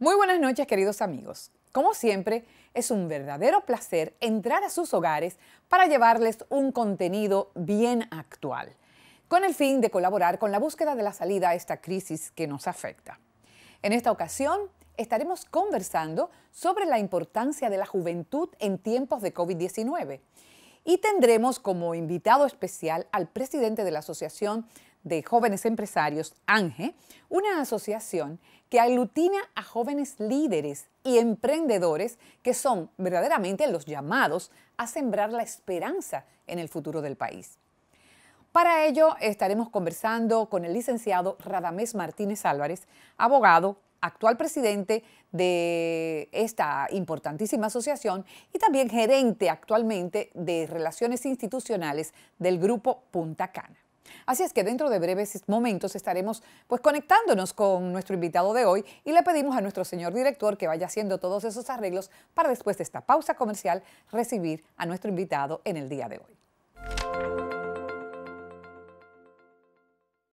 Muy buenas noches queridos amigos. Como siempre, es un verdadero placer entrar a sus hogares para llevarles un contenido bien actual, con el fin de colaborar con la búsqueda de la salida a esta crisis que nos afecta. En esta ocasión, estaremos conversando sobre la importancia de la juventud en tiempos de COVID-19 y tendremos como invitado especial al presidente de la Asociación de Jóvenes Empresarios, ANGE, una asociación que aglutina a jóvenes líderes y emprendedores que son verdaderamente los llamados a sembrar la esperanza en el futuro del país. Para ello estaremos conversando con el licenciado Radamés Martínez Álvarez, abogado, actual presidente de esta importantísima asociación y también gerente actualmente de Relaciones Institucionales del Grupo Punta Cana. Así es que dentro de breves momentos estaremos pues conectándonos con nuestro invitado de hoy y le pedimos a nuestro señor director que vaya haciendo todos esos arreglos para después de esta pausa comercial recibir a nuestro invitado en el día de hoy.